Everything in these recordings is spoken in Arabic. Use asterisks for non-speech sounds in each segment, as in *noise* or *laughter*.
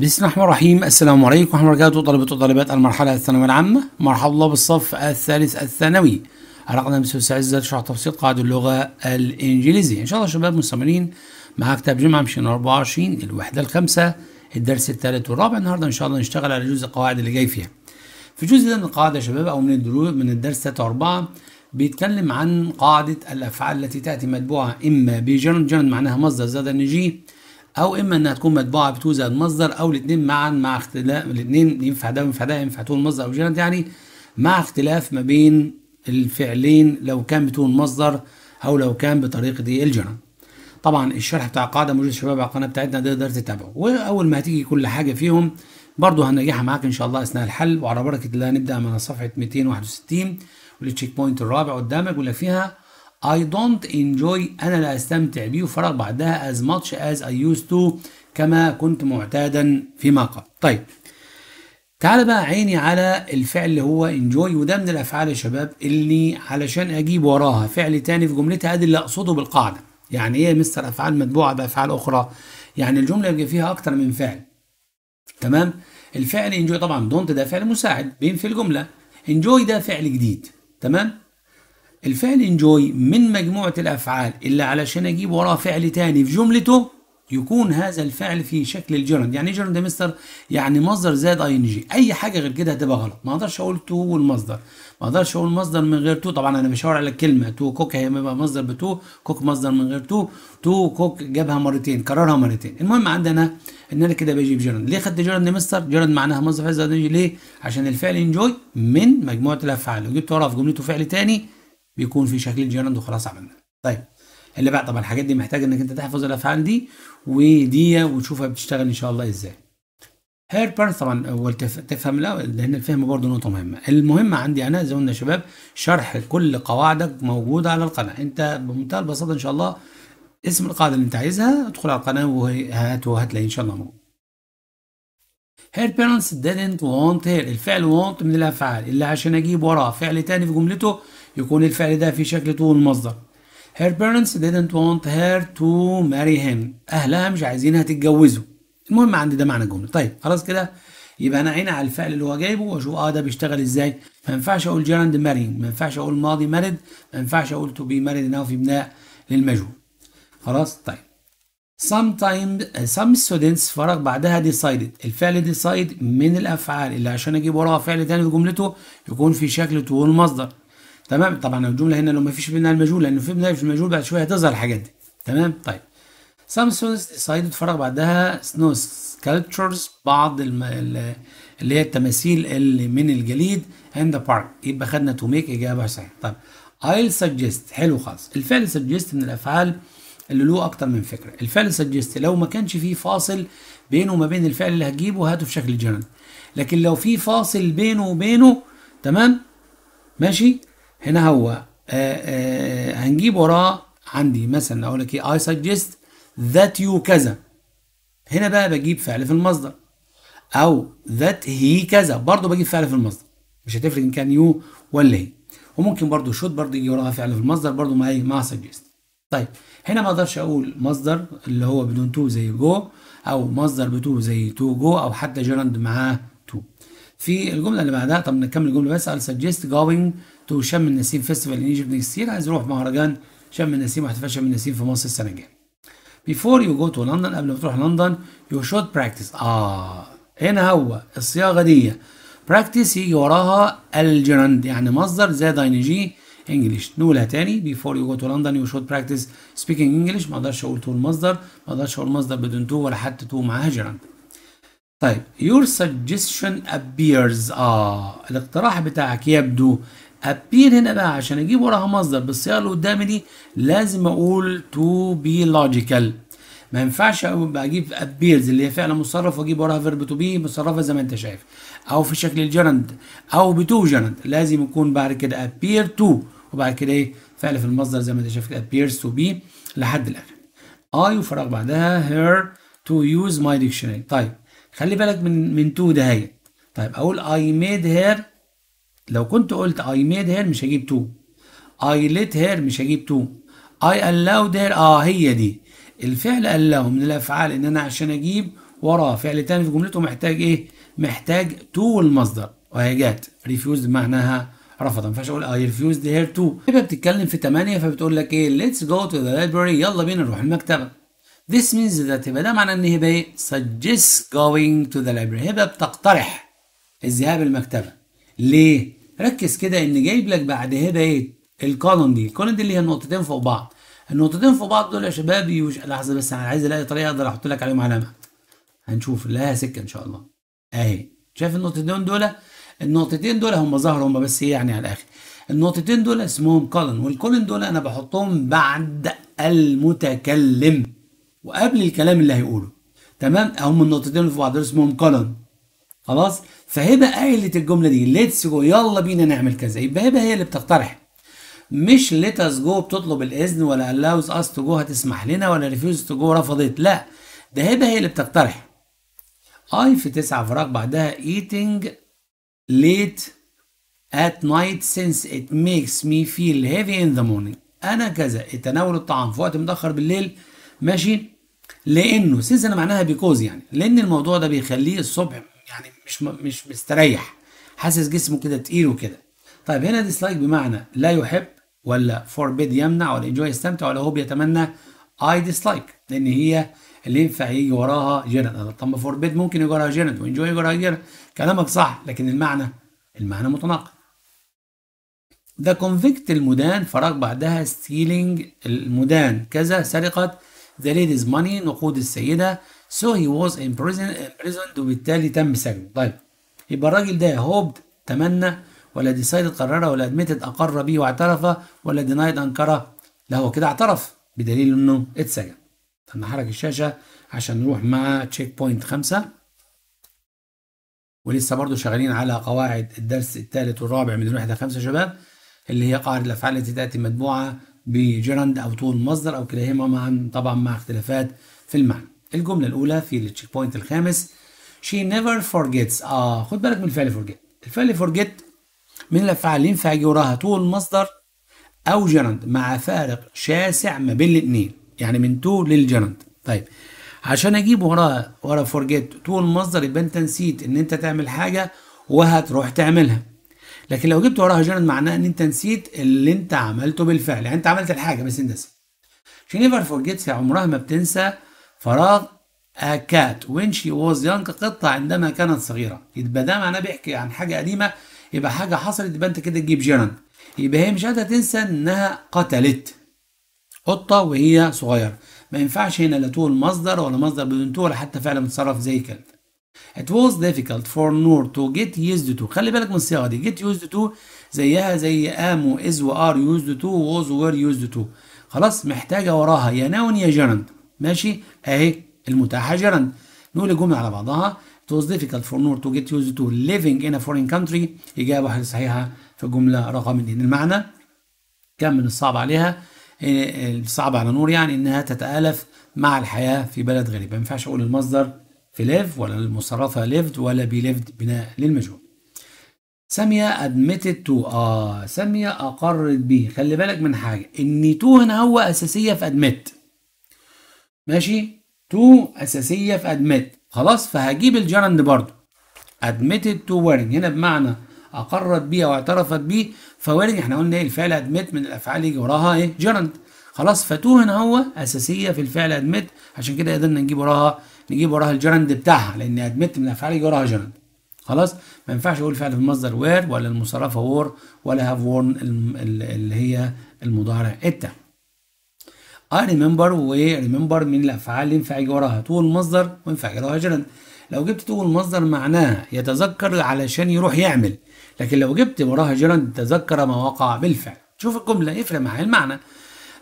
بسم الله الرحمن الرحيم السلام عليكم ورحمة الله وبركاته طلبة وطالبات المرحلة الثانوية العامة مرحبا الله بالصف الثالث الثانوي حلقنا من عزة شرح تفصيل قواعد اللغة الإنجليزية إن شاء الله شباب مستمرين مع كتاب جمعة مشين 24 الوحدة الخامسة الدرس الثالث والرابع النهاردة إن شاء الله نشتغل على جزء القواعد اللي جاي فيها في جزء ده من القاعدة يا شباب أو من الدروس من الدرس 3 4 بيتكلم عن قاعدة الأفعال التي تأتي متبوعة إما بجرن جرن معناها مصدر زاد نجيه او اما انها تكون متبوعه بتوزع المصدر او الاثنين معا مع اختلاف الاثنين ينفع ده وينفع ده ينفع تكون مصدر او جنرال يعني مع اختلاف ما بين الفعلين لو كان بتون مصدر او لو كان بطريقه الجنرال طبعا الشرح بتاع القاعده موجود شباب على القناه بتاعتنا تقدر تتابعه واول ما هتيجي كل حاجه فيهم برضه هنرجعها معاك ان شاء الله اثناء الحل وعلى بركه الله هنبدا من صفحه 261 والتشيك بوينت الرابع قدامك لك فيها I don't enjoy أنا لا أستمتع بيه وفراغ بعدها as much as I used to كما كنت معتادا فيما قبل طيب تعال بقى عيني على الفعل اللي هو enjoy وده من الافعال يا شباب اللي علشان اجيب وراها فعل تاني في جملتها ادي اللي اقصده بالقاعده يعني ايه مستر افعال متبوعه بافعال اخرى يعني الجمله يبقى فيها اكتر من فعل تمام الفعل enjoy طبعا don't ده فعل مساعد بين في الجمله enjoy ده فعل جديد تمام الفعل انجوي من مجموعة الأفعال اللي علشان أجيب وراه فعل تاني في جملته يكون هذا الفعل في شكل الجرند يعني ايه مستر يعني مصدر زائد اي ان جي اي حاجه غير كده هتبقى غلط ما اقدرش اقول تو والمصدر ما اقدرش اقول مصدر من غير تو طبعا انا بشاور على الكلمه تو كوك هي بيبقى مصدر بتو كوك مصدر من غير تو تو كوك جابها مرتين كررها مرتين المهم عندنا ان انا كده بجيب جرند ليه خدت جرند مستر جرند معناها مصدر زاد اي ان جي ليه عشان الفعل انجوي من مجموعه الافعال وجبت وراه في جملته فعل تاني بيكون في شكل الجيراند وخلاص عملنا طيب اللي بعد طبعا الحاجات دي محتاج انك انت تحفظ الافعال دي ودي وتشوفها بتشتغل ان شاء الله ازاي هير بارنت طبعا اول تفهم لا لان الفهم برضه نقطه مهمه المهم عندي انا زي ما قلنا يا شباب شرح كل قواعدك موجوده على القناه انت بمنتهى البساطه ان شاء الله اسم القاعده اللي انت عايزها ادخل على القناه وهات وهتلاقي ان شاء الله موجود her parents didn't want her الفعل want من الافعال اللي عشان اجيب وراه فعل تاني في جملته يكون الفعل ده في شكل طول المصدر her parents didn't want her to marry him أهلها مش عايزينها تتجوزه المهم عندي ده معنى الجملة طيب خلاص كده يبقى انا عيني على الفعل اللي هو جايبه واشوف اه ده بيشتغل ازاي ما ينفعش اقول جيراند ماري ما ينفعش اقول ماضي مارد ما ينفعش اقول تو بي مارد إنه في بناء للمجهول خلاص طيب sometimes some students فرغ بعدها decided الفعل decide من الافعال اللي عشان اجيب وراها فعل تاني في جملته يكون في شكل طول مصدر تمام طبعا الجمله هنا لو ما فيش بناء المجهول لانه في بناء في المجهول بعد شويه هتظهر الحاجات دي تمام طيب سامسونج سايد اتفرج بعدها سنو سكالبتشرز بعض الم... اللي هي التماثيل اللي من الجليد ذا بارك يبقى خدنا تو ميك اجابه صحيحه طب I'll suggest حلو خالص الفعل suggest من الافعال اللي له اكتر من فكره الفعل suggest لو ما كانش فيه فاصل بينه وما بين الفعل اللي هتجيبه هاته في شكل جنرال لكن لو في فاصل بينه وبينه تمام ماشي هنا هو آه، آه، هنجيب وراه عندي مثلا اقول لك ايه اي سجست ذات يو كذا هنا بقى بجيب فعل في المصدر او ذات هي كذا برضه بجيب فعل في المصدر مش هتفرق ان كان يو ولا هي وممكن برضه شوت برضه يجي وراها فعل في المصدر برضه مع هي ما سجست طيب هنا ما اقدرش اقول مصدر اللي هو بدون تو زي جو او مصدر بتو زي تو جو او حتى جيرند معاه تو في الجمله اللي بعدها طب نكمل الجمله بس I'll سجست جوينج تو شم النسيم فيستيفال ان ايجيبت نيكست يير عايز اروح مهرجان شم النسيم واحتفال شم النسيم في مصر السنه الجايه before you go to لندن قبل ما تروح لندن you should practice اه هنا هو الصياغه دي براكتس يجي وراها الجراند يعني مصدر زي داينجي انجلش نقولها تاني before you go to London you should practice speaking English ما اقدرش اقول تو المصدر ما اقدرش اقول مصدر بدون تو ولا حتى تو معاها جراند طيب your suggestion appears اه الاقتراح بتاعك يبدو appear هنا بقى عشان اجيب وراها مصدر بالصيغه اللي قدامي دي لازم اقول تو بي لوجيكال ما ينفعش اجيب ابيرز اللي هي فعل مصرف واجيب وراها فيرب تو بي مصرفه زي ما انت شايف او في شكل الجرند او بتو جرند لازم يكون بعد كده ابير تو وبعد كده ايه فعل في المصدر زي ما انت شايف appears to be لحد الاخر اي وفراغ بعدها her to use my dictionary طيب خلي بالك من من تو ده هي طيب اقول I made her لو كنت قلت I made her مش هجيب تو I let her مش هجيب تو I allowed her اه هي دي الفعل allow من الافعال ان انا عشان اجيب وراه فعل تاني في جملته محتاج ايه محتاج تو المصدر وهي جت refused معناها رفضا ما ينفعش اقول I refused her تو هي بتتكلم في 8 فبتقول لك ايه let's go to the library يلا بينا نروح المكتبه This means that يبقى ده معناه ان هبه ايه suggests going to the library هبه بتقترح الذهاب المكتبه ليه؟ ركز كده ان جايب لك بعد هنا ايه؟ القانون دي، القانون دي اللي هي النقطتين فوق بعض. النقطتين فوق بعض دول يا شباب يوش... لحظه بس انا عايز الاقي طريقه اقدر احط لك عليهم علامه. هنشوف لها سكه ان شاء الله. اهي شايف النقطتين دول؟ النقطتين دول هم ظهروا هم بس إيه يعني على الاخر. النقطتين دول اسمهم كولن والكولن دول انا بحطهم بعد المتكلم وقبل الكلام اللي هيقوله تمام هم النقطتين اللي فوق بعض دول اسمهم كولن خلاص فهبه قالت الجمله دي ليتس جو يلا بينا نعمل كذا يبقى هبه هي اللي بتقترح مش ليتس جو بتطلب الاذن ولا الاوز اس تو جو هتسمح لنا ولا ريفيوز تو جو رفضت لا ده هبه هي اللي بتقترح اي في تسعة فراغ بعدها eating late at night since it makes me feel heavy in the morning انا كذا تناول الطعام في وقت متاخر بالليل ماشي لانه سيز انا معناها بيكوز يعني لان الموضوع ده بيخليه الصبح يعني مش مش مستريح حاسس جسمه كده تقيل وكده طيب هنا ديسلايك بمعنى لا يحب ولا فوربيد يمنع ولا انجوي يستمتع ولا هو بيتمنى اي ديسلايك لان هي اللي ينفع يجي وراها جيرند طب ما فوربيد ممكن يجي وراها جيرند وانجوي يجي وراها جيرند كلامك صح لكن المعنى المعنى متناقض ذا كونفيكت المدان فراغ بعدها ستيلينج المدان كذا سرقت ذا ليديز ماني نقود السيده So he was imprisoned, imprisoned وبالتالي تم سجنه. طيب يبقى الراجل ده هوبد تمنى ولا ديسايد قرر ولا ادميتد اقر به واعترف ولا دينايد انكره لا هو كده اعترف بدليل انه اتسجن. طب نحرك الشاشه عشان نروح مع تشيك بوينت خمسه ولسه برضو شغالين على قواعد الدرس الثالث والرابع من الوحده خمسه شباب اللي هي قاعده الافعال التي تاتي مدبوعه بجرند او طول مصدر او كلاهما مع طبعا مع اختلافات في المعنى. الجملة الأولى في التشيك بوينت الخامس she never forgets آه خد بالك من الفعل forget الفعل forget من الأفعال ينفع يجي وراها تو مصدر أو جرند مع فارق شاسع ما بين الاتنين يعني من تو للجرند طيب عشان أجيب وراها ورا forget تو مصدر يبقى أنت نسيت إن أنت تعمل حاجة وهتروح تعملها لكن لو جبت وراها جرند معناه ان انت نسيت اللي انت عملته بالفعل يعني انت عملت الحاجه بس انت نسيت شي نيفر فورجيتس عمرها ما بتنسى فراغ A cat when she was young قطة عندما كانت صغيرة يبقى ده معناه بيحكي عن حاجة قديمة يبقى حاجة حصلت يبقى أنت كده تجيب جيران يبقى هي مش قادرة تنسى إنها قتلت قطة وهي صغيرة ما ينفعش هنا لا تقول مصدر ولا مصدر بدون تو ولا حتى فعل متصرف زي كده It was difficult for Noor to get used to خلي بالك من الصيغة دي get used to زيها زي am و is و are used to was were used to خلاص محتاجة وراها يا نون يا gerund ماشي اهي المتاحه جرند نقول الجمله على بعضها It was difficult for Noor to get used to living in a foreign country إجابة واحدة صحيحة في الجملة رقم 2 المعنى كان من الصعب عليها إيه، الصعب على نور يعني إنها تتآلف مع الحياة في بلد غريب ما ينفعش أقول المصدر في ليف ولا المصرفة ليفد ولا بي ليفد بناء للمجهول سامية admitted to آه سامية أقرت بيه خلي بالك من حاجة إن تو هنا هو أساسية في admit ماشي تو اساسيه في أدمت خلاص فهجيب الجرند برضو ادميتد تو وارنج هنا بمعنى اقرت بيه او اعترفت بيه فوارنج احنا قلنا ايه الفعل أدمت من الافعال يجي وراها ايه جرند خلاص فتو هنا هو اساسيه في الفعل أدمت عشان كده قدرنا نجيب وراها نجيب وراها الجرند بتاعها لان أدمت من الافعال يجي وراها جرند خلاص ما ينفعش اقول فعل في المصدر وير ولا المصرفه وور ولا هاف وورن اللي هي المضارع التام I remember و remember من الأفعال اللي ينفع يجي وراها to المصدر وينفع يجي وراها جرن. لو جبت to المصدر معناها يتذكر علشان يروح يعمل لكن لو جبت وراها جرن تذكر ما وقع بالفعل شوف الجملة يفرق معايا المعنى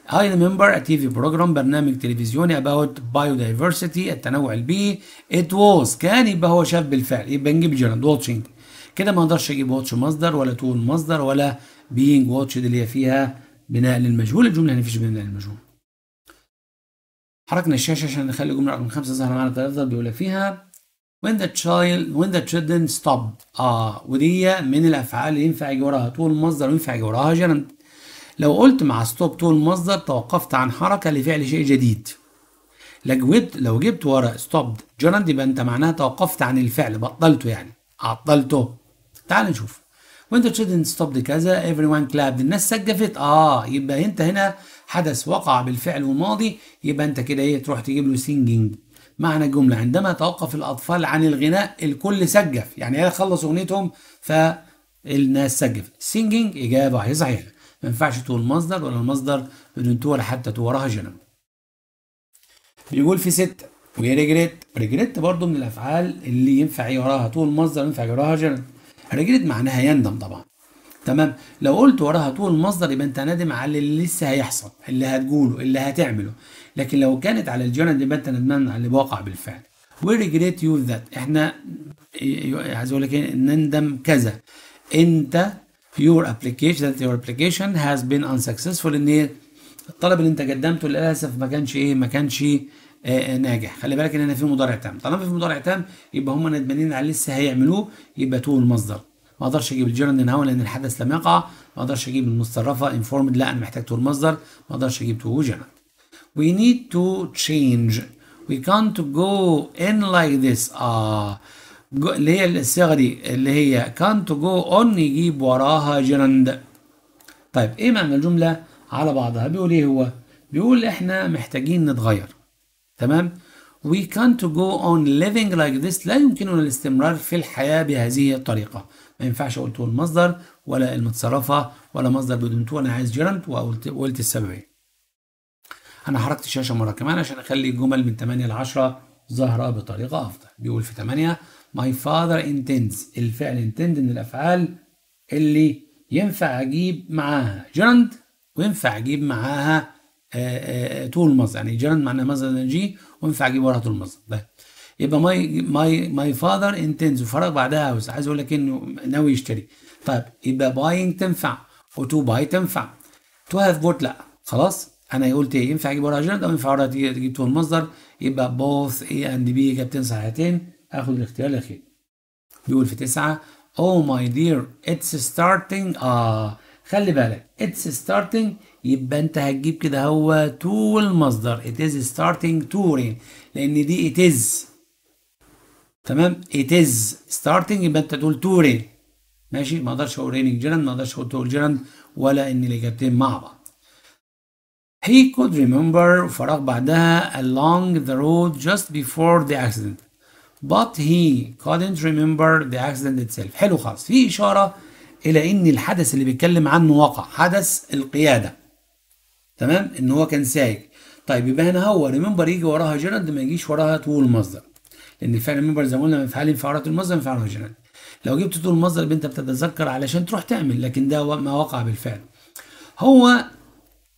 I remember a TV program برنامج تلفزيوني about biodiversity التنوع البيئي it was كان يبقى هو شاف بالفعل يبقى نجيب جرن watching كده ما اقدرش اجيب واتش مصدر ولا to مصدر ولا being watched اللي هي فيها بناء للمجهول الجملة هنا مفيش بناء للمجهول حركنا الشاشة عشان نخلي الجملة رقم خمسة ظهر معانا تفضل بيقول فيها when the child when the children stop اه ودي من الأفعال اللي ينفع يجي وراها طول مصدر وينفع يجي وراها جرند لو قلت مع ستوب طول مصدر توقفت عن حركة لفعل شيء جديد لو جبت لو جبت ورا ستوب جرند يبقى أنت معناها توقفت عن الفعل بطلته يعني عطلته تعال نشوف when the children stopped كذا everyone clapped الناس سجفت اه يبقى أنت هنا حدث وقع بالفعل وماضي يبقى انت كده ايه تروح تجيب له سينجينج معنى الجمله عندما توقف الاطفال عن الغناء الكل سجف يعني هي خلص اغنيتهم فالناس سجف سينجينج اجابه هي صحيحه ما ينفعش تقول مصدر ولا المصدر بدون تو ولا حتى تو وراها جنب بيقول في ستة وريجريت ريجريت برضو من الافعال اللي ينفع وراها تقول مصدر ينفع وراها جنب ريجريت معناها يندم طبعا تمام لو قلت وراها طول المصدر يبقى انت نادم على اللي لسه هيحصل اللي هتقوله اللي هتعمله لكن لو كانت على الجانب يبقى انت ندمان على اللي واقع بالفعل وي ريجريت يو ذات احنا عايز اقول لك ايه؟ نندم كذا انت يور ابلكيشن يور ابلكيشن هاز بين been unsuccessful ان الطلب اللي انت قدمته للاسف ما كانش ايه ما كانش آه،, آه ناجح خلي بالك ان انا في مضارع تام طالما في مضارع تام يبقى هم ندمانين على لسه هيعملوه يبقى تو المصدر ما اقدرش اجيب الجيرند هاون لان الحدث لم يقع ما اقدرش اجيب المصرفه انفورمد لا انا محتاج تو المصدر ما اقدرش اجيب تو جيرند وي نيد تو تشينج وي كانت جو ان لايك ذس اه اللي هي الصيغه دي اللي هي كان تو جو اون يجيب وراها جيرند طيب ايه معنى الجمله على بعضها بيقول ايه هو بيقول احنا محتاجين نتغير تمام we تو جو اون ليفينج لايك ذس لا يمكننا الاستمرار في الحياه بهذه الطريقه ما ينفعش اقول طول المصدر ولا المتصرفه ولا مصدر بدون تو انا عايز جيرالد وقلت قلت السببيه انا حركت الشاشه مره كمان عشان اخلي الجمل من 8 ل 10 ظاهره بطريقه افضل بيقول في 8 ماي فاذر انتندز الفعل انتند من الافعال اللي ينفع اجيب معاها جيرند وينفع اجيب معاها آه، آه، طول المصدر يعني جيرند معناها مصدر جي وينفع اجيب وراها طول المصدر طيب يبقى ماي ماي ماي فاذر انتنز وفرق بعدها هاوس عايز اقول لك انه ناوي يشتري طيب يبقى باينج تنفع وتو باي تنفع تو هاف بوت لا خلاص انا قلت ايه ينفع اجيب ورقه جنرال او ينفع ورقه تجيب تو المصدر يبقى بوث اي اند بي كابتن ساعتين اخد الاختيار الاخير بيقول في تسعه او ماي دير اتس ستارتنج اه خلي بالك اتس ستارتنج يبقى انت هتجيب كده هو تو المصدر اتس ستارتنج starting لان دي it تمام it is starting يبقى انت تقول to rain ماشي ما اقدرش اقول raining جيران ما اقدرش اقول to جيران ولا ان الاجابتين مع بعض he could remember فراغ بعدها along the road just before the accident but he couldn't remember the accident itself حلو خالص في اشاره الى ان الحدث اللي بيتكلم عنه وقع حدث القياده تمام ان هو كان سايق طيب يبقى هنا هو ريمبر يجي وراها جيرالد ما يجيش وراها طول مصدر لان الفعل المنبر زي ما قلنا من فعال فعارات المصدر من فعال الجنان لو جبت طول المصدر يبقى انت بتتذكر علشان تروح تعمل لكن ده ما وقع بالفعل هو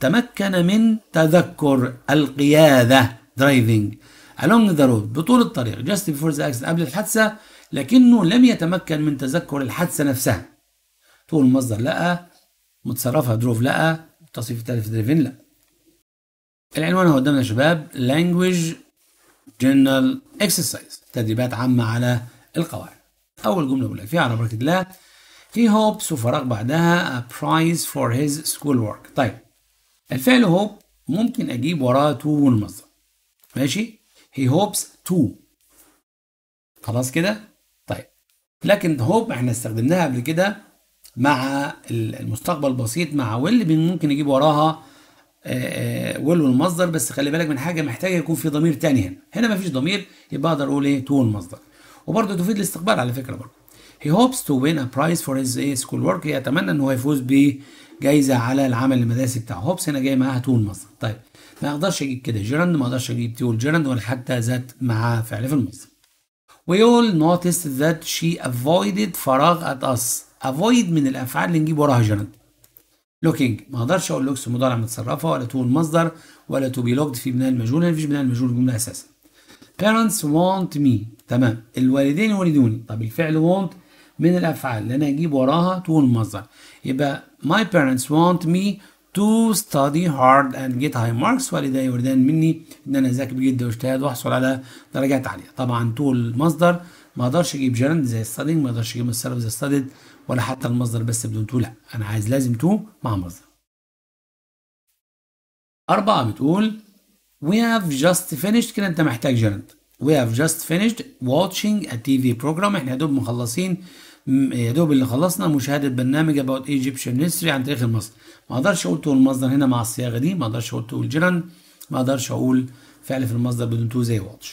تمكن من تذكر القياده درايفنج along ذا رود بطول الطريق جاست before the accident قبل الحادثه لكنه لم يتمكن من تذكر الحادثه نفسها طول المصدر لقى متصرفها دروف لقى التصريف الثالث دريفين لا العنوان هو قدامنا يا شباب language جنرال اكسرسايز تدريبات عامة على القواعد أول جملة بقول لك فيها على بركة الله he hopes وفراغ بعدها a prize for his school work طيب الفعل هوب ممكن أجيب وراه تو والمصدر ماشي he hopes to خلاص كده طيب لكن هوب احنا استخدمناها قبل كده مع المستقبل البسيط مع ويل ممكن أجيب وراها آه، آه، ولو المصدر بس خلي بالك من حاجه محتاجه يكون في ضمير تاني هنا هنا مفيش ضمير يبقى اقدر اقول ايه تو المصدر وبرده تفيد الاستقبال على فكره برضه هي هوبس تو وين a فور هيز his سكول ورك يتمنى ان هو يفوز بجائزه على العمل المدرسي بتاعه هوبس هنا جاي معاها تو المصدر طيب ما اقدرش اجيب كده جيرند ما اقدرش اجيب تو جيراند ولا حتى ذات مع فعل في المصدر وي اول نوتس ذات شي افويدد فراغ ات اس افويد من الافعال اللي نجيب وراها جيرند لوكينج ما اقدرش اقول لوكس مضارع متصرفه ولا تو مصدر ولا تو بي لوكد في بناء المجهول مفيش بناء المجهول جمله اساسا parents want me تمام الوالدين يولدوني طب الفعل want من الافعال اللي انا هجيب وراها تو مصدر يبقى my parents want me to study hard and get high marks والدي يريدان مني ان انا اذاكر بجد واجتهاد واحصل على درجات عاليه طبعا تو المصدر ما اقدرش اجيب جرند زي studying ما اقدرش اجيب السلف زي studied ولا حتى المصدر بس بدون تو لا انا عايز لازم تو مع مصدر أربعة بتقول We have just finished كده أنت محتاج جرنت We have just finished watching a TV program إحنا يا دوب مخلصين يا دوب اللي خلصنا مشاهدة برنامج about Egyptian history عن تاريخ مصر ما أقدرش أقول تقول المصدر هنا مع الصياغة دي ما أقدرش أقول تقول جرنت ما أقدرش أقول فعل في المصدر بدون تو زي watch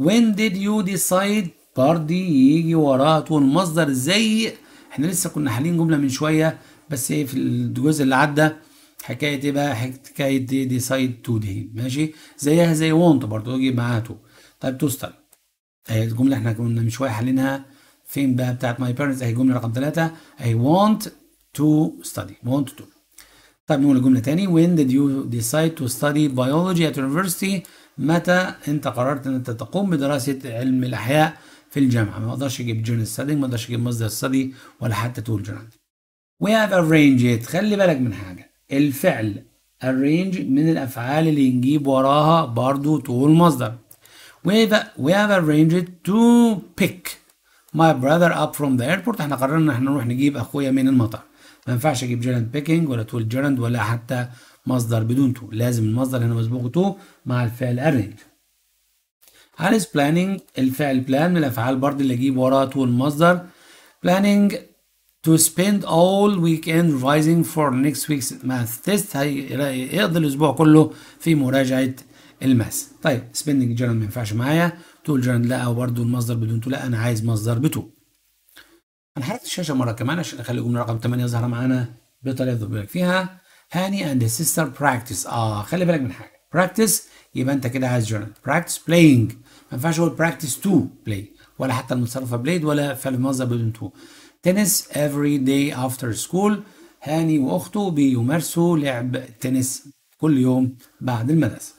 When did you decide party يجي وراها تقول المصدر زي احنا لسه كنا حالين جمله من شويه بس ايه في الجزء اللي عدى حكايه ايه بقى حكايه دي ديسايد تو دي ماشي زيها زي وونت برضه يجي معاها تو طيب توستر اهي الجمله احنا كنا من شويه حالينها فين بقى بتاعت ماي بيرنتس اهي الجمله رقم ثلاثه اي وونت تو ستادي وونت تو طيب نقول الجمله تاني وين ديد يو ديسايد تو ستادي بيولوجي ات يونيفرستي متى انت قررت ان انت تقوم بدراسه علم الاحياء في الجامعه ما اقدرش اجيب جورنال ستادي ما اقدرش اجيب مصدر ستادي ولا حتى تول جورنال هاف ارينج خلي بالك من حاجه الفعل ارينج من الافعال اللي نجيب وراها برضو تول مصدر وي هاف ارينج تو بيك ماي براذر اب فروم ذا ايربورت احنا قررنا ان احنا نروح نجيب اخويا من المطار ما ينفعش اجيب جيرند بيكينج ولا تول جيرند ولا حتى مصدر بدون تو لازم المصدر هنا مسبوق تو مع الفعل ارينج هنس بلانينج الفعل بلان من الافعال برضه اللي اجيب وراه طول مصدر بلاننج to spend all weekend revising for next week's math test هيقضي الاسبوع كله في مراجعه الماث طيب spending journal ما ينفعش معايا تول journal لا وبرده المصدر بدون تو لا انا عايز مصدر بتو انا حركت الشاشه مره كمان عشان اخلي الجمله رقم 8 يظهر معانا بطريقه تطبيق فيها هاني اند سيستر براكتس اه خلي بالك من حاجه براكتس يبقى انت كده عايز journal براكتس بلاينج ما ينفعش اقول براكتس تو بلاي ولا حتى المتصرفه بلايد ولا فعل المصدر بدون تو تنس every day after school هاني واخته بيمارسوا لعب تنس كل يوم بعد المدرسه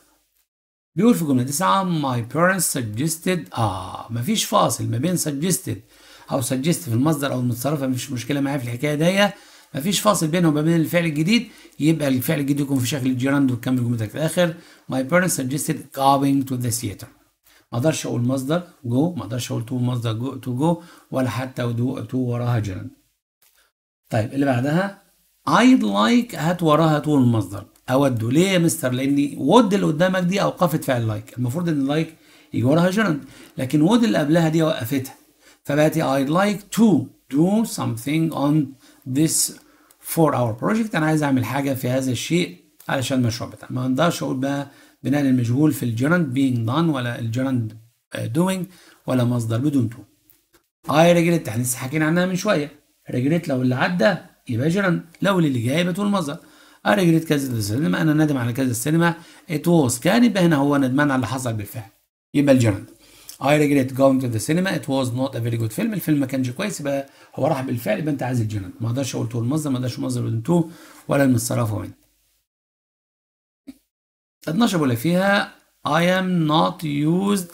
بيقول في جمله 9 my parents suggested اه مفيش فاصل ما بين suggested او suggest في المصدر او المتصرفه مش مشكله معايا في الحكايه دي مفيش فاصل بينهم وما بين الفعل الجديد يبقى الفعل الجديد يكون في شكل الجيراند وتكمل جملتك في الاخر my parents suggested going to the theater ما اقدرش اقول مصدر جو ما اقدرش اقول تو مصدر جو تو جو ولا حتى تو وراها جرن طيب اللي بعدها I'd like هات وراها تو المصدر اود ليه يا مستر لاني ود اللي قدامك دي اوقفت فعل لايك like. المفروض ان لايك like يجي وراها جرن لكن ود اللي قبلها دي وقفتها فبقت I'd like to do something on this for our project انا عايز اعمل حاجه في هذا الشيء علشان المشروع بتاعي ما اقدرش اقول بقى بناء المجهول في الجرند being done ولا الجرند uh, doing ولا مصدر بدون تو اي ريجريت احنا لسه حكينا عنها من شويه ريجريت لو اللي عدى يبقى جرند لو اللي جاي يبقى مصدر اي آه، ريجريت كذا السينما انا ندم على كذا السينما ات واز كان يبقى هنا هو ندمان على اللي حصل بالفعل يبقى الجرند اي ريجريت جوينج تو ذا سينما ات ووز نوت ا فيري جود فيلم الفيلم ما كانش كويس يبقى هو راح بالفعل يبقى انت عايز الجرند ما اقدرش اقول تو المصدر ما اقدرش مصدر بدون تو ولا المصرف منه 12 بيقول لك فيها I am not used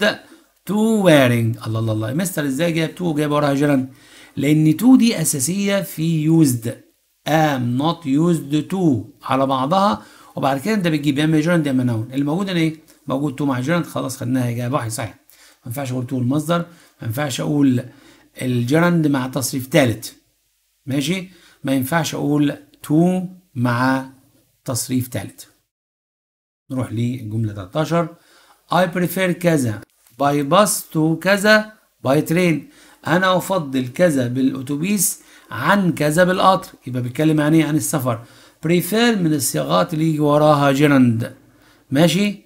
to wearing الله الله الله مستر ازاي جايب تو جايب وراها جيران لان تو دي اساسيه في used am not used to على بعضها وبعد كده انت بتجيب يا اما جيران يا اما نون الموجود هنا ايه؟ موجود تو مع جيران خلاص خدناها اجابه واحده صحيح ما ينفعش اقول تو المصدر ما ينفعش اقول الجرند مع تصريف ثالث ماشي ما ينفعش اقول تو مع تصريف ثالث نروح للجملة 13 I prefer كذا by bus to كذا by train أنا أفضل كذا بالأتوبيس عن كذا بالقطر يبقى بيتكلم عن يعني إيه عن السفر prefer من الصياغات اللي يجي وراها جيرند ماشي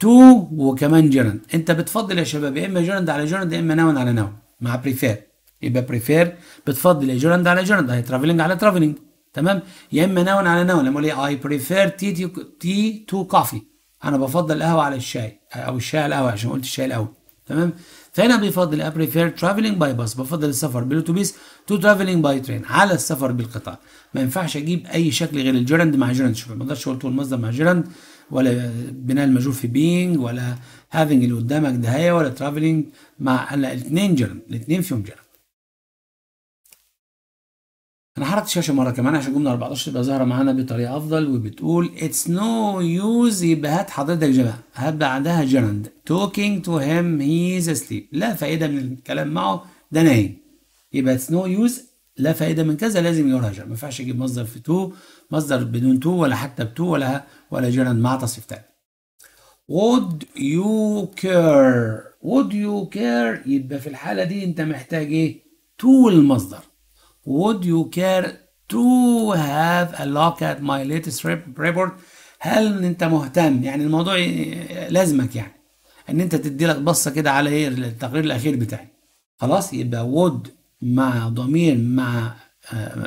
تو وكمان جيرند انت بتفضل يا شباب يا اما جيرند على جيرند يا اما نون على نون مع بريفير يبقى بريفير بتفضل يا جيرند على جيرند هي ترافلينج على ترافلينج تمام يا اما نون على نون لما اقول ايه اي بريفير تي تي تو كوفي انا بفضل القهوه على الشاي او الشاي على القهوه عشان قلت الشاي القهوه تمام فهنا بيفضل اي بريفير ترافلنج باي باص بفضل السفر بالاتوبيس تو ترافلنج باي ترين على السفر بالقطار ما ينفعش اجيب اي شكل غير الجيرند مع جيرند شوف ما اقدرش اقول طول المصدر مع جيرند ولا بناء المجهول في بينج ولا هافينج اللي قدامك ده هي ولا ترافلنج مع الاثنين جيرند الاثنين فيهم جيرند انا حركت الشاشه مره كمان عشان الجمله 14 تبقى ظاهره معانا بطريقه افضل وبتقول اتس نو يوز يبقى هات حضرتك جبهه هات بعدها جرند توكينج تو هيم هي از اسليب لا فائده من الكلام معه ده نايم يبقى اتس نو يوز لا فائده من كذا لازم يراجع جرند ما ينفعش اجيب مصدر في تو مصدر بدون تو ولا حتى بتو ولا ولا جرند مع تصريف تاني would you care would you care يبقى في الحاله دي انت محتاج ايه تو المصدر Would you care to have a look at my latest report هل انت مهتم يعني الموضوع لازمك يعني ان انت تدي لك بصه كده على ايه التقرير الاخير بتاعي خلاص يبقى would مع ضمير مع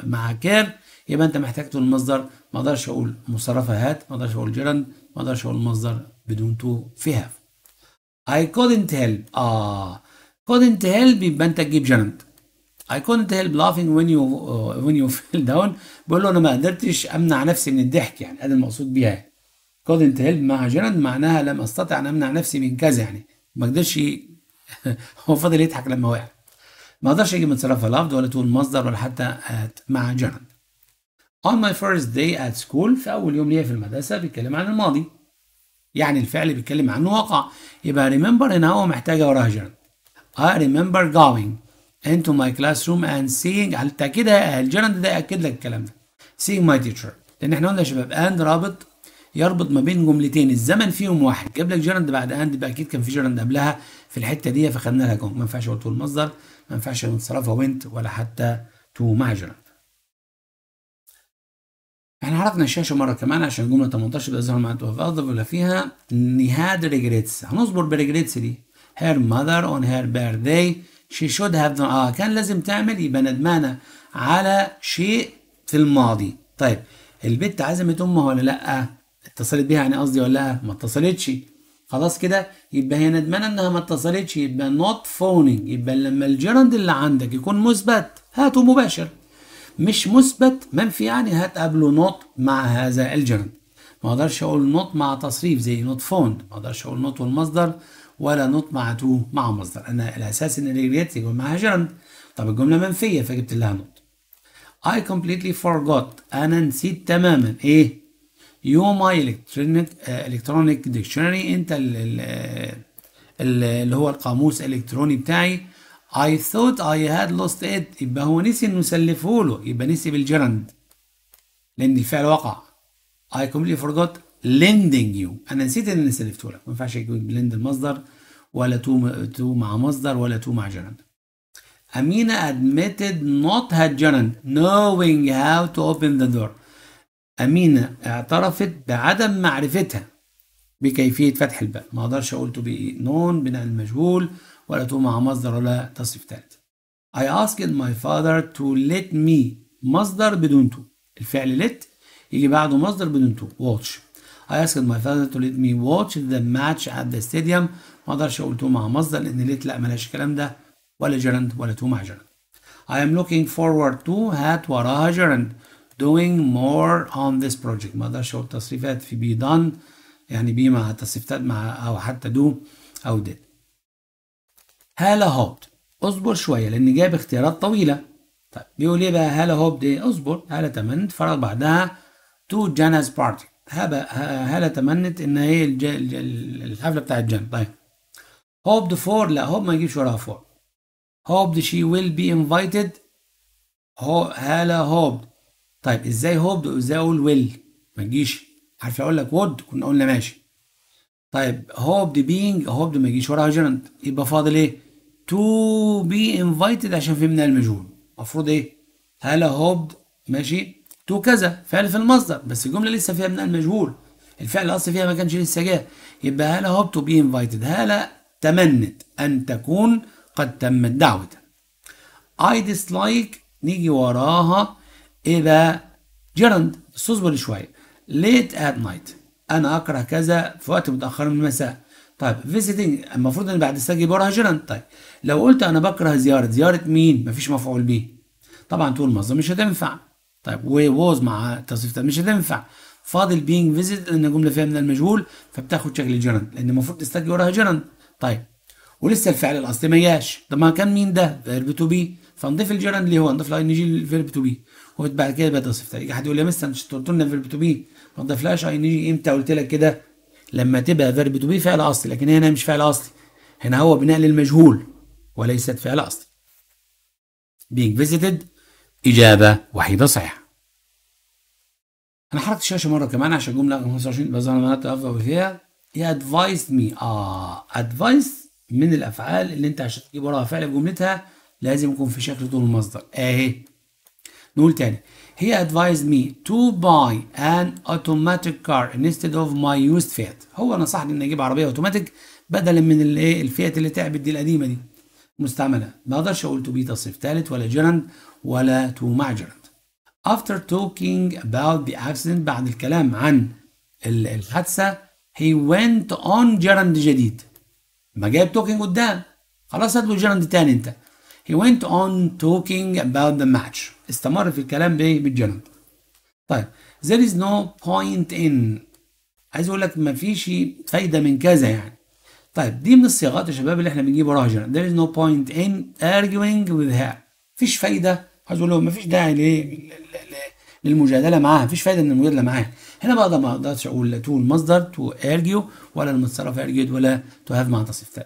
مع كير يبقى انت محتاج تقول المصدر ما اقدرش اقول مصرفه هات ما اقدرش اقول جيرند ما اقدرش اقول مصدر بدون تو في هاف I couldn't help اه couldn't help يبقى انت تجيب جيرند I couldn't help laughing when you uh, when you *laughs* fell down بيقول له انا ما قدرتش امنع نفسي من الضحك يعني هذا المقصود بيها يعني. couldn't help مع جيران معناها لم استطع ان امنع نفسي من كذا يعني ما قدرش *laughs* هو فضل يضحك لما وقع ما اقدرش اجيب من صرفها لفظ ولا تقول مصدر ولا حتى مع جيران on my first day at school في اول يوم ليا في المدرسه بيتكلم عن الماضي يعني الفعل بيتكلم عنه وقع يبقى remember هنا هو محتاجه وراها جرن I remember going into my classroom and seeing على التأكيد الجيرند ده يأكد لك الكلام ده seeing my teacher لأن احنا قلنا يا شباب and رابط يربط ما بين جملتين الزمن فيهم واحد جاب لك جيرند بعد and يبقى اكيد كان في جيرند قبلها في الحته دي فخدنا لها جمله ما ينفعش اقول طول المصدر ما ينفعش نتصرفها وينت ولا حتى تو مع جيرند احنا عرفنا الشاشه مره كمان عشان الجمله 18 بتظهر مع تو اوف ولا فيها نهاد ريجريتس هنصبر بريجريتس دي her mother on her birthday should have done. اه كان لازم تعمل يبقى ندمانة على شيء في الماضي طيب البت عزمت امها ولا لا اتصلت بيها يعني قصدي ولا لا ما اتصلتش خلاص كده يبقى هي ندمانه انها ما اتصلتش يبقى نوت فونينج يبقى لما الجرند اللي عندك يكون مثبت هاته مباشر مش مثبت منفي يعني هات قبله نوت مع هذا الجرند ما اقدرش اقول نوت مع تصريف زي نوت فوند ما اقدرش اقول نوت والمصدر ولا نوت مع تو مع مصدر انا الاساس ان الريجريت يكون معاها جرند طب الجمله منفيه فجبت لها نوت I completely forgot انا نسيت تماما ايه يو ماي الكترونيك الكترونيك ديكشنري انت آه، اللي هو القاموس الالكتروني بتاعي I thought I had lost it يبقى هو نسي انه سلفه له يبقى نسي بالجرند لان الفعل وقع I completely forgot lending you انا نسيت ان سلفته لك ما ينفعش يكون لند المصدر ولا تو تو مع مصدر ولا تو مع جرند امينه admitted not had جرند knowing how to open the door أمينة اعترفت بعدم معرفتها بكيفية فتح الباب ما أقدرش أقول تو بي نون بناء المجهول ولا تو مع مصدر ولا تصريف ثالث I asked my father to let me مصدر بدون تو الفعل let يجي بعده مصدر بدون تو watch I asked my father to let me watch the match at the stadium ما اقدرش اقول تو مع مصدر لان ليت لا مالهاش الكلام ده ولا جيرند ولا تو مع جيرند I am looking forward to هات وراها جيرند doing more on this project ما اقدرش اقول تصريفات في be done يعني be مع تصريفات مع او حتى do او did هالا هوبت اصبر شويه لان جاب اختيارات طويله طيب بيقول ايه بقى هالا هوبت ايه اصبر هالا تمام اتفرج بعدها to Jana's party هلا تمنت ان هي الج... الحفله بتاعت جن طيب hoped فور لا هوب ما يجيبش وراها فور hoped شي ويل بي invited هو هلا هوب طيب ازاي هوب وازاي اقول ويل ما تجيش عارف اقول لك وود كنا قلنا ماشي طيب hoped being hoped ما يجيش وراها جن يبقى فاضل ايه تو بي انفيتد عشان فهمنا المجهول المفروض ايه هلا هوب ماشي تو كذا فعل في المصدر بس الجمله لسه فيها ابناء المجهول الفعل الاصلي فيها ما كانش لسه جاء يبقى هلا هوب تو بي انفايتد هلا تمنت ان تكون قد تمت دعوته اي ديسلايك نيجي وراها ايه بقى جيرند اصبر شويه ليت ات نايت انا اكره كذا في وقت متاخر من المساء طيب فيزيتنج المفروض ان بعد السجن يبقى وراها جيرند طيب لو قلت انا بكره زياره زياره مين مفيش مفعول به طبعا تقول المصدر مش هتنفع طيب ووز مع تصريف ده مش هتنفع فاضل بينج فيزيت لان الجمله فيها من المجهول فبتاخد شكل الجرن لان المفروض تستدعي وراها جرن طيب ولسه الفعل الاصلي ما جاش طب ما كان مين ده فيرب تو بي فنضيف الجرن اللي هو نضيف له ان جي الفيرب تو بي وبعد كده يبقى تصريف تاني حد يقول لي يا مستر مش قلت لنا فيرب تو بي ما تضيفلهاش ان جي امتى قلت لك كده لما تبقى فيرب تو بي فعل اصلي لكن هنا مش فعل اصلي هنا هو بناء للمجهول وليست فعل اصلي being visited إجابة وحيدة صحيحة أنا حركت الشاشة مرة كمان عشان جملة 25 بس أنا منطقة أفضل فيها هي advised me آه advised من الأفعال اللي أنت عشان تجيب وراها فعل في جملتها لازم يكون في شكل طول المصدر أهي نقول تاني هي advised me to buy an automatic car instead of my used Fiat. هو نصحني إني أجيب عربية أوتوماتيك بدلا من الإيه الفيات اللي تعبت دي القديمة دي. مستعملة. ما أقدرش أقول تو بي تصريف ثالث ولا جرند ولا to margarine. After talking about the accident بعد الكلام عن الحادثة he went on جرند جديد ما جايب talking قدام خلاص هات له جرند تاني انت he went on talking about the match استمر في الكلام بايه بالجرند طيب there is no point in عايز اقول لك ما فيش فايده من كذا يعني طيب دي من الصيغات يا شباب اللي احنا بنجيب وراها جرند there is no point in arguing with her فيش فايده عايز اقول لهم مفيش داعي ليه للمجادله معاها مفيش فايده من المجادله معاها هنا بقى ما اقدرش اقول لا تو المصدر تو ارجيو ولا المتصرف ارجيو ولا تو هاف مع تصفيف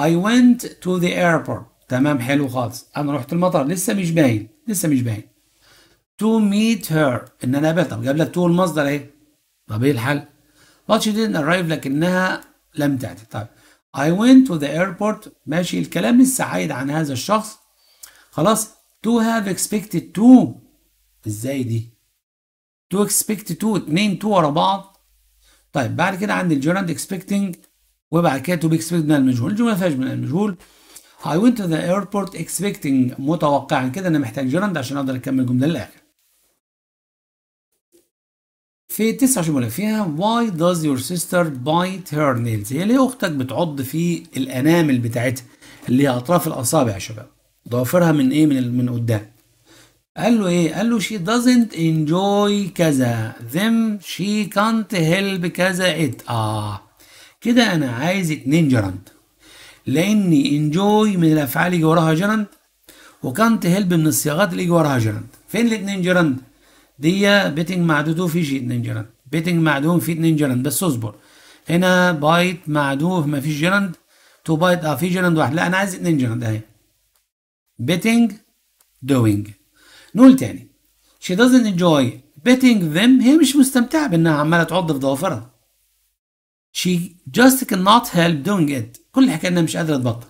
I went to the airport تمام حلو خالص انا رحت المطار لسه مش باين لسه مش باين to meet her ان انا قابلها طب جاب لك تو المصدر اهي طب ايه الحل but she didn't arrive لكنها لم تأتي طيب I went to the airport ماشي الكلام لسه عايد عن هذا الشخص خلاص to have expected to ازاي دي to expect to اتنين to ورا بعض طيب بعد كده عندي الجيرند expecting وبعد كده to be expected من المجهول الجمله ما فيهاش من المجهول I went to the airport expecting متوقعا كده انا محتاج جيرند عشان اقدر اكمل الجمله للاخر في 29 بيقول فيها why does your sister bite her nails هي ليه اختك بتعض في الانامل بتاعتها اللي هي اطراف الاصابع يا شباب ضوافرها من ايه من من قدام قال له ايه قال له she doesn't enjoy كذا them she can't help كذا it اه كده انا عايز اتنين جرند لاني enjoy من الافعال اللي وراها جرند وكانت هيلب من الصياغات اللي وراها جرند فين الاتنين جرند دي بيتنج معدودو في شيء اتنين جرند بيتنج معدوم في اتنين جرند بس اصبر هنا بايت ما مفيش جرند تو بايت اه في جرند واحد لا انا عايز اتنين جرند اهي betting doing نقول تاني she doesn't enjoy betting them هي مش مستمتعة بأنها عمالة تعض في ضوافرها she just cannot help doing it كل الحكاية إنها مش قادرة تبطل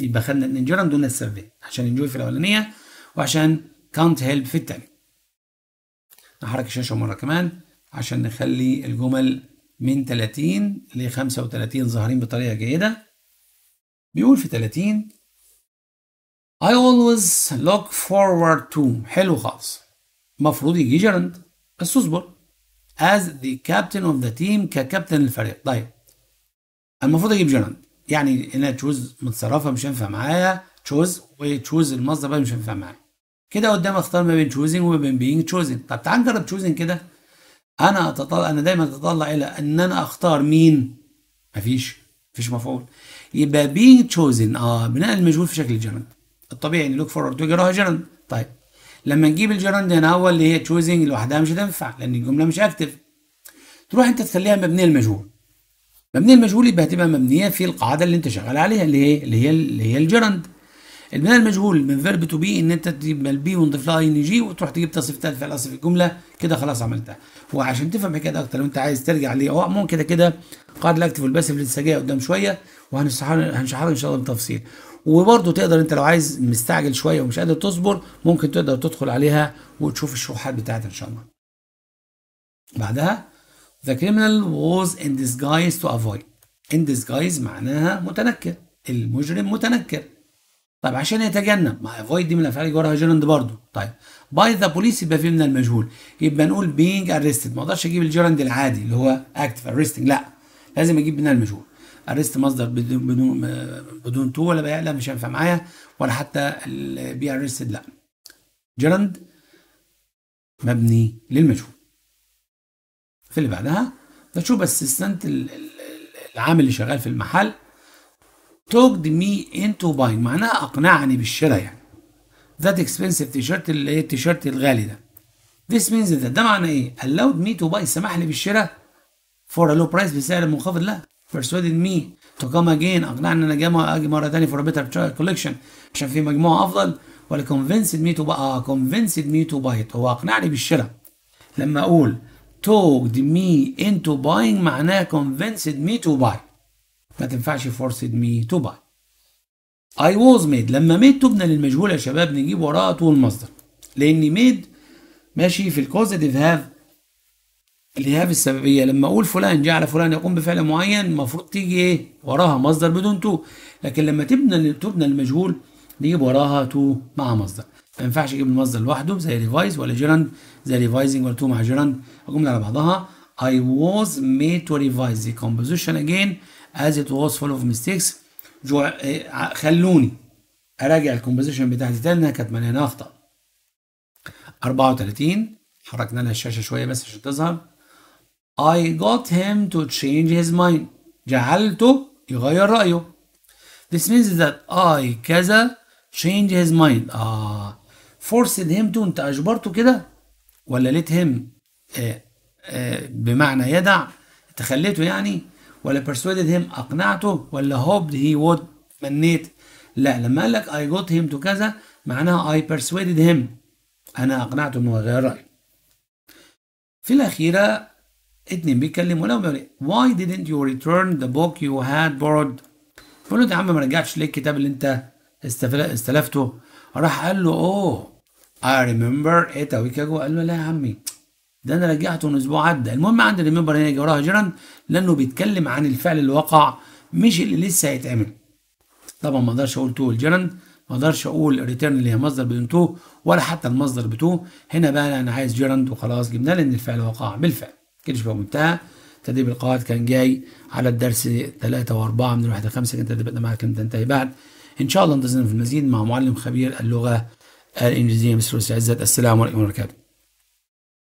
يبقى خدنا الانجوي دون السيرفي عشان enjoy في الأولانية وعشان can't help في التانية نحرك الشاشة مرة كمان عشان نخلي الجمل من 30 ل 35 ظاهرين بطريقة جيدة بيقول في 30 I always look forward to حلو خالص المفروض يجي جرند بس اصبر as the captain of the team ككابتن الفريق طيب المفروض اجيب جرند يعني هنا تشوز متصرفه مش هينفع معايا تشوز وتشوز المصدر بقى مش هينفع معايا كده قدام اختار ما بين تشوزنج وما بين بينج chosen طب تعال نجرب تشوزنج كده انا اتطلع انا دايما اتطلع الى ان انا اختار مين مفيش مفيش مفعول يبقى بينج تشوزن اه بناء المجهول في شكل الجرند الطبيعي ان لوك فورورد وجراها جيرند طيب لما نجيب الجيرند هنا هو اللي هي تشوزنج لوحدها مش هتنفع لان الجمله مش اكتف تروح انت تخليها مبنيه المجهول مبنيه المجهول يبقى هتبقى مبنيه في القاعده اللي انت شغال عليها اللي هي اللي هي اللي هي الجيرند البناء المجهول من فيرب تو بي ان انت تجيب البي ونضيف لها ان جي وتروح تجيب تصف تاء فعل في الجمله كده خلاص عملتها وعشان تفهم الحكايه دي اكتر لو انت عايز ترجع ليه هو أه، ممكن كده كده قاعده الاكتف والباسف لسه جايه قدام شويه وهنشرحها ان شاء الله بالتفصيل وبرضه تقدر انت لو عايز مستعجل شويه ومش قادر تصبر ممكن تقدر تدخل عليها وتشوف الشروحات بتاعتها ان شاء الله بعدها the criminal was in disguise to avoid in disguise معناها متنكر المجرم متنكر طيب عشان يتجنب ما افويد دي من الافعال جواها جيرند برضه طيب باي ذا بوليس يبقى في من المجهول يبقى نقول بينج ارستد ما اقدرش اجيب الجيرند العادي اللي هو اكتف ارستنج لا لازم اجيب من المجهول ارست مصدر بدون بدون بدون تو ولا بيقلق مش هينفع معايا ولا حتى بي ارستد لا جراند مبني للمجهول في اللي بعدها نشوف اسيستنت العامل اللي شغال في المحل توك مي انتو باينج معناها اقنعني بالشراء يعني ذات اكسبنسيف تيشيرت اللي هي التيشيرت الغالي ده This means that ده معناه ايه؟ allowed me to buy سمح لي بالشراء for a low price بسعر منخفض لا persuaded me to come again اقنعني ان انا اجي مره ثانيه for a better collection عشان في مجموعه افضل ولا convinced me to buy اه convinced me to buy it هو اقنعني بالشراء لما اقول talked me into buying معناه convinced me to buy ما تنفعش forced me to buy I was made لما made تبنى للمجهول يا شباب نجيب وراها طول مصدر لان made ماشي في الكوزيتيف هاف اللي هي في السببية لما أقول فلان جعل فلان يقوم بفعل معين المفروض تيجي إيه وراها مصدر بدون تو لكن لما تبنى تبنى المجهول نجيب وراها تو مع مصدر ما ينفعش اجيب المصدر لوحده زي ريفايز ولا جيراند زي ريفايزنج ولا تو مع جيراند الجمله على بعضها I was made to revise the composition again as it was full of mistakes جو... إيه، خلوني اراجع الكومبوزيشن بتاعتي تاني انها كانت مليانه اخطاء 34 حركنا لها الشاشه شويه بس عشان تظهر I got him to change his mind جعلته يغير رأيه This means that I كذا change his mind آه forced him to أنت أجبرته كده ولا let him آه آه بمعنى يدع تخليته يعني ولا persuaded him أقنعته ولا hoped he would منيت لا لما قال لك I got him to كذا معناها I persuaded him أنا أقنعته إنه يغير رأيه في الأخيرة اتنين بيتكلموا لهم بيقول why didn't you return the book you had borrowed بيقول له يا عم ما رجعتش ليه الكتاب اللي انت استلفته راح قال له اوه oh, I remember it a week ago قال له لا يا عمي ده انا رجعته من اسبوع عدى المهم عند ريمبر هنا يجي وراها جيران لانه بيتكلم عن الفعل اللي وقع مش اللي لسه هيتعمل طبعا ما اقدرش اقول تو الجيران ما اقدرش اقول ريتيرن اللي هي مصدر بدون تو ولا حتى المصدر بتو هنا بقى انا عايز جيرند وخلاص جبناه لان الفعل وقع بالفعل كان شبه منتهى تدريب القواعد كان جاي على الدرس 3 و4 من الوحدة 5 كان تدريبنا معاك كانت تنتهي بعد ان شاء الله انتظرنا في المزيد مع معلم خبير اللغه الانجليزيه مستر عزت السلام عليكم ورحمه الله